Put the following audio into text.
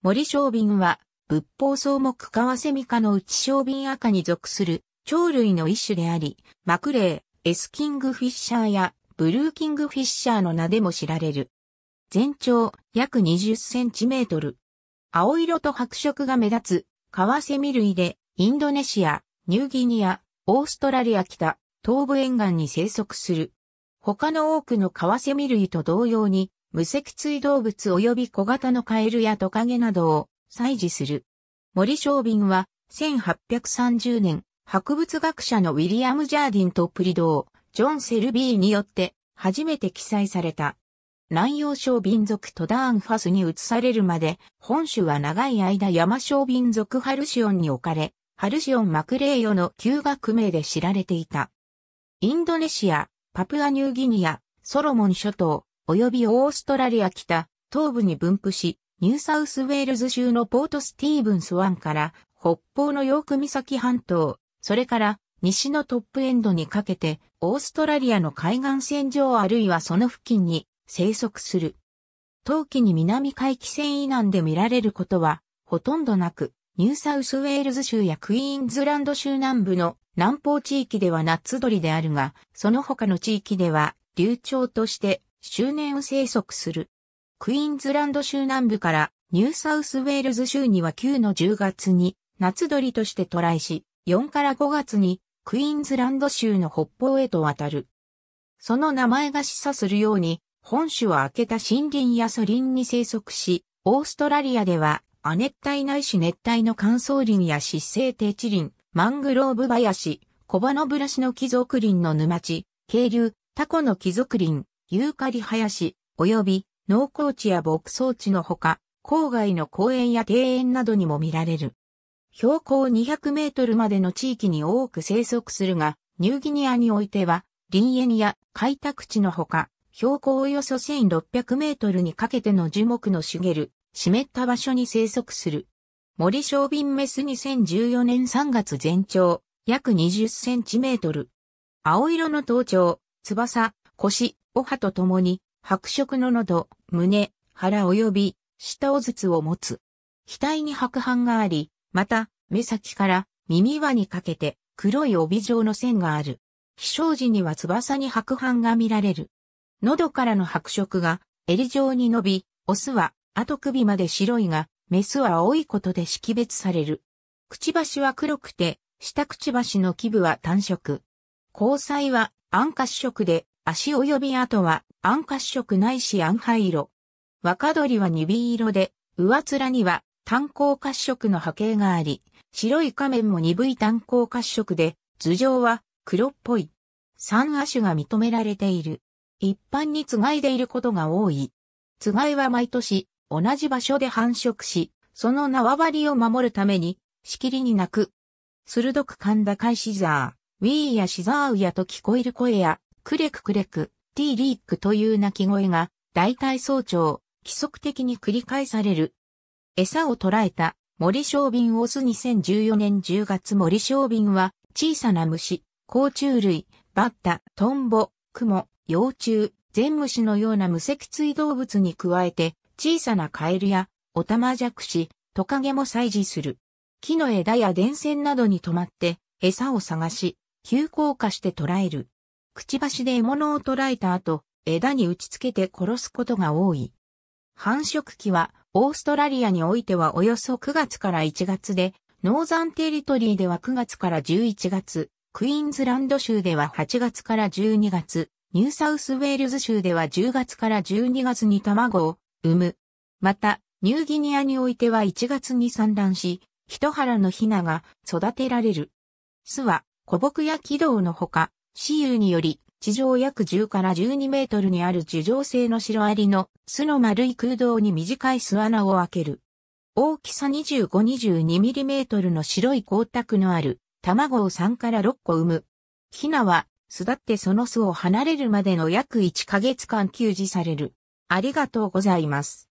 森小瓶は、仏法草木カワセミ科の内小瓶赤に属する鳥類の一種であり、マクレー、エスキングフィッシャーやブルーキングフィッシャーの名でも知られる。全長約20センチメートル。青色と白色が目立つカワセミ類で、インドネシア、ニューギニア、オーストラリア北、東部沿岸に生息する。他の多くのカワセミ類と同様に、無脊椎動物及び小型のカエルやトカゲなどを採取する。森昌瓶は1830年、博物学者のウィリアム・ジャーディンとプリドー、ジョン・セルビーによって初めて記載された。南洋小瓶族トダーンファスに移されるまで、本種は長い間山小瓶族ハルシオンに置かれ、ハルシオン・マクレーヨの旧学名で知られていた。インドネシア、パプアニューギニア、ソロモン諸島、及びオーストラリア北、東部に分布し、ニューサウスウェールズ州のポートスティーブンス湾から北方のヨーク岬半島、それから西のトップエンドにかけてオーストラリアの海岸線上あるいはその付近に生息する。冬季に南海岸線以南で見られることはほとんどなく、ニューサウスウェールズ州やクイーンズランド州南部の南方地域ではナッツ鳥であるが、その他の地域では流暢として周年を生息する。クイーンズランド州南部からニューサウスウェールズ州には9の10月に夏鳥として渡来し、4から5月にクイーンズランド州の北方へと渡る。その名前が示唆するように、本州は開けた森林や素林に生息し、オーストラリアでは亜熱帯ないし熱帯の乾燥林や湿性低地林、マングローブ林、コバノブラシの貴族林の沼地、渓流、タコの貴族林、ユーカリ林、及び農耕地や牧草地のほか、郊外の公園や庭園などにも見られる。標高200メートルまでの地域に多く生息するが、ニューギニアにおいては、林園や開拓地のほか、標高およそ1600メートルにかけての樹木の茂る、湿った場所に生息する。森小瓶メス2014年3月全長、約20センチメートル。青色の頭頂、翼、腰、お歯とともに、白色の喉、胸、腹及び、舌を頭つを持つ。額に白斑があり、また、目先から耳輪にかけて黒い帯状の線がある。飛翔時には翼に白斑が見られる。喉からの白色が襟状に伸び、オスは後首まで白いが、メスは青いことで識別される。くちばしは黒くて、下くちばしの基部は単色。交際は暗褐色で、足及び後は、暗褐色ないし暗灰色。若鳥は鈍色で、上面には炭鉱褐色の波形があり、白い仮面も鈍い炭鉱褐色で、頭上は黒っぽい。三亜種が認められている。一般につがいでいることが多い。つがいは毎年、同じ場所で繁殖し、その縄張りを守るために、しきりに鳴く。鋭く噛んだカイシザー、ウィーやシザーウやと聞こえる声や、クレククレク、ティーリークという鳴き声が、大体早朝、規則的に繰り返される。餌を捕らえた森小瓶オス2014年10月森小瓶は、小さな虫、甲虫類、バッタ、トンボ、クモ、幼虫、全虫のような無脊椎動物に加えて、小さなカエルや、オタマジャクシ、トカゲも採示する。木の枝や電線などに止まって、餌を探し、急降下して捕らえる。くちばしで獲物を捕らえた後、枝に打ち付けて殺すことが多い。繁殖期は、オーストラリアにおいてはおよそ9月から1月で、ノーザンテリトリーでは9月から11月、クイーンズランド州では8月から12月、ニューサウスウェールズ州では10月から12月に卵を産む。また、ニューギニアにおいては1月に産卵し、一腹のヒナが育てられる。巣は古木や軌道のほか、私有により、地上約10から12メートルにある樹状性のシロアリの巣の丸い空洞に短い巣穴を開ける。大きさ25-22ミリメートルの白い光沢のある卵を3から6個産む。ヒナは巣立ってその巣を離れるまでの約1ヶ月間給止される。ありがとうございます。